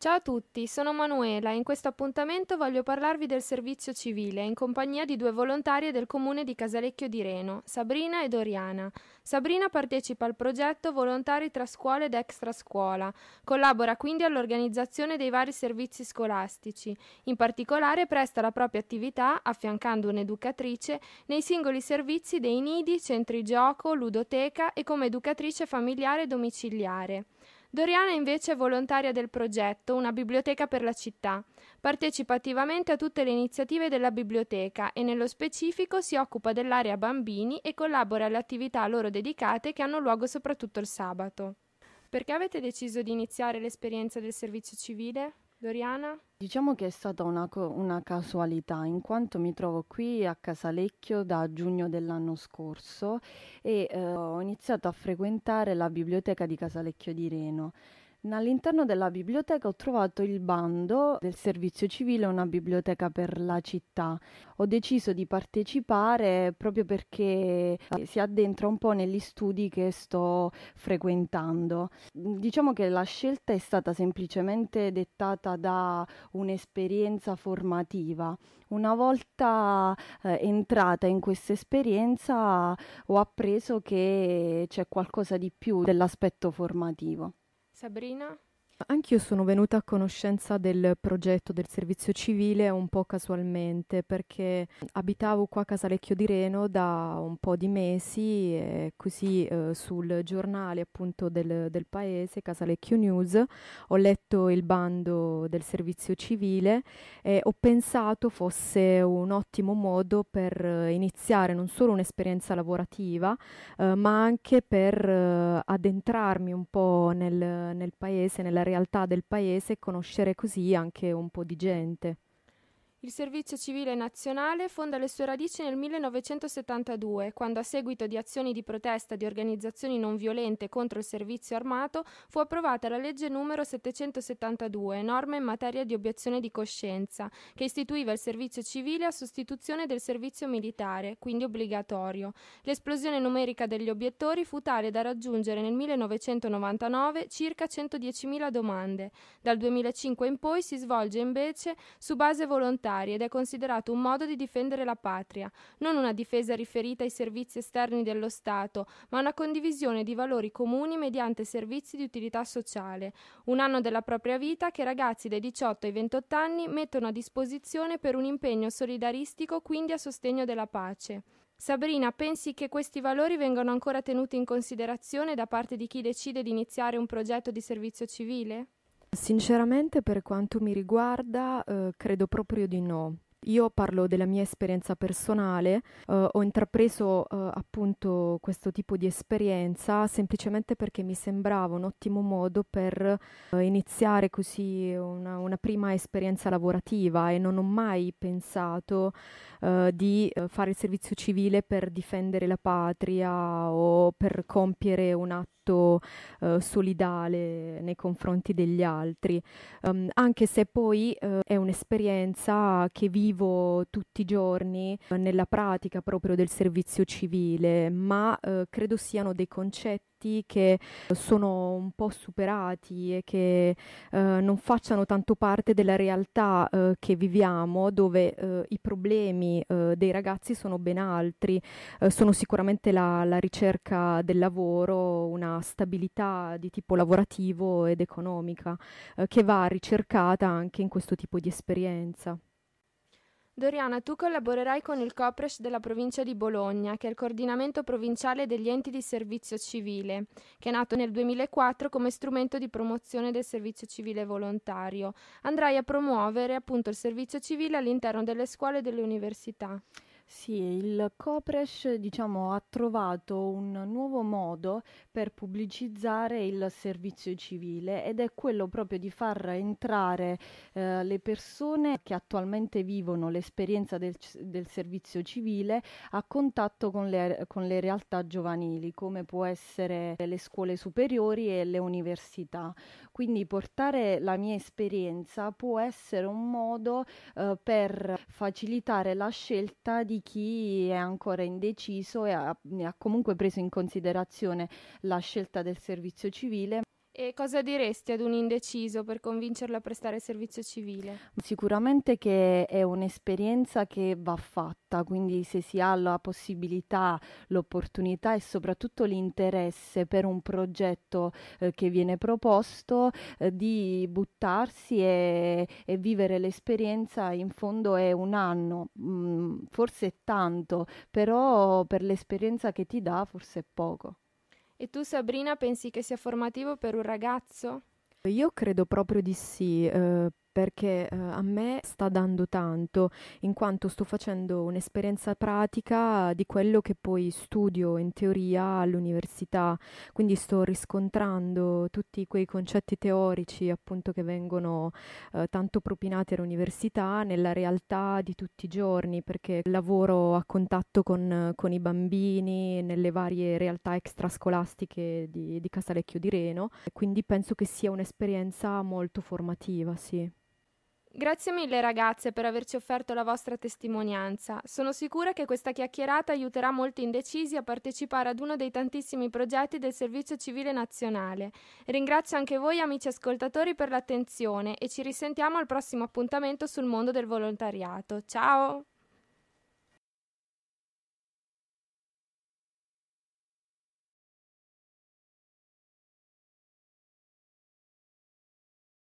Ciao a tutti, sono Manuela e in questo appuntamento voglio parlarvi del servizio civile in compagnia di due volontarie del comune di Casalecchio di Reno, Sabrina e Doriana. Sabrina partecipa al progetto Volontari tra scuola ed extrascuola, collabora quindi all'organizzazione dei vari servizi scolastici, in particolare presta la propria attività, affiancando un'educatrice, nei singoli servizi dei nidi, centri gioco, ludoteca e come educatrice familiare domiciliare. Doriana invece è volontaria del progetto Una biblioteca per la città. Partecipa attivamente a tutte le iniziative della biblioteca e nello specifico si occupa dell'area bambini e collabora alle attività loro dedicate che hanno luogo soprattutto il sabato. Perché avete deciso di iniziare l'esperienza del servizio civile? Doriana? Diciamo che è stata una, co- una, casualità, in quanto mi trovo qui a Casalecchio da giugno dell'anno scorso e eh, ho iniziato a frequentare la biblioteca di Casalecchio di Reno. All'interno della biblioteca ho trovato il bando del servizio civile Una biblioteca per la città. Ho deciso di partecipare proprio perché eh, si addentra un po' negli studi che sto frequentando. Diciamo che la scelta è stata semplicemente dettata da un'esperienza formativa. Una volta eh, entrata in questa esperienza ho appreso che c'è qualcosa di più dell'aspetto formativo. Sabrina? Anch'io sono venuta a conoscenza del progetto del servizio civile un po' casualmente perché abitavo qua a Casalecchio di Reno da un po' di mesi e così eh, sul giornale appunto del, del, paese, Casalecchio News, ho letto il bando del servizio civile e ho pensato fosse un ottimo modo per iniziare non solo un'esperienza lavorativa eh, ma anche per eh, addentrarmi un po' nel, nel paese, nella realtà del paese e conoscere così anche un po' di gente. Il servizio civile nazionale fonda le sue radici nel 1972, quando a seguito di azioni di protesta di organizzazioni non violente contro il servizio armato fu approvata la legge numero 772, norma in materia di obiezione di coscienza, che istituiva il servizio civile a sostituzione del servizio militare, quindi obbligatorio. L'esplosione numerica degli obiettori fu tale da raggiungere nel 1999 circa 110.000 domande. Dal 2005 in poi si svolge invece su base volontaria militari ed è considerato un modo di difendere la patria, non una difesa riferita ai servizi esterni dello Stato, ma una condivisione di valori comuni mediante servizi di utilità sociale, un anno della propria vita che ragazzi dai 18 ai 28 anni mettono a disposizione per un impegno solidaristico quindi a sostegno della pace. Sabrina, pensi che questi valori vengano ancora tenuti in considerazione da parte di chi decide di iniziare un progetto di servizio civile? Sinceramente, per quanto mi riguarda, eh, credo proprio di no. Io parlo della mia esperienza personale, eh, ho intrapreso eh, appunto questo tipo di esperienza semplicemente perché mi sembrava un ottimo modo per eh, iniziare così una, una, prima esperienza lavorativa e non ho mai pensato eh, di eh, fare il servizio civile per difendere la patria o per compiere un atto Uh, solidale nei confronti degli altri, um, anche se poi uh, è un'esperienza che vivo vivo tutti i giorni nella pratica proprio del servizio civile, ma eh, credo siano dei concetti che sono un po' superati e che eh, non facciano tanto parte della realtà eh, che viviamo, dove eh, i problemi eh, dei ragazzi sono ben altri, eh, sono sicuramente la, la, ricerca del lavoro, una stabilità di tipo lavorativo ed economica eh, che va ricercata anche in questo tipo di esperienza. Doriana, tu collaborerai con il COPRES della provincia di Bologna, che è il coordinamento provinciale degli enti di servizio civile, che è nato nel 2004 come strumento di promozione del servizio civile volontario. Andrai a promuovere appunto il servizio civile all'interno delle scuole e delle università. Sì, il Copresh, diciamo, ha trovato un nuovo modo per pubblicizzare il servizio civile ed è quello proprio di far entrare eh, le persone che attualmente vivono l'esperienza del, del servizio civile a contatto con le, con le, realtà giovanili, come può essere le scuole superiori e le università. Quindi portare la mia esperienza può essere un modo eh, per facilitare la scelta di chi è ancora indeciso e ha, ha comunque preso in considerazione la scelta del servizio civile. E cosa diresti ad un indeciso per convincerlo a prestare servizio civile? Sicuramente che è un'esperienza che va fatta, quindi se si ha la possibilità, l'opportunità e soprattutto l'interesse per un progetto eh, che viene proposto, eh, di buttarsi e, e, vivere l'esperienza in fondo è un anno, mh, mm, forse tanto, però per l'esperienza che ti dà forse è poco. E tu Sabrina pensi che sia formativo per un ragazzo? Io credo proprio di sì, eh, perché eh, a me sta dando tanto, in quanto sto facendo un'esperienza pratica di quello che poi studio in teoria all'università, quindi sto riscontrando tutti quei concetti teorici appunto che vengono eh, tanto propinati all'università nella realtà di tutti i giorni, perché lavoro a contatto con, con i bambini nelle varie realtà extrascolastiche di, di Casalecchio di Reno, quindi penso che sia un'esperienza molto formativa, sì. Grazie mille ragazze per averci offerto la vostra testimonianza. Sono sicura che questa chiacchierata aiuterà molti indecisi a partecipare ad uno dei tantissimi progetti del Servizio Civile Nazionale. Ringrazio anche voi amici ascoltatori per l'attenzione e ci risentiamo al prossimo appuntamento sul mondo del volontariato. Ciao!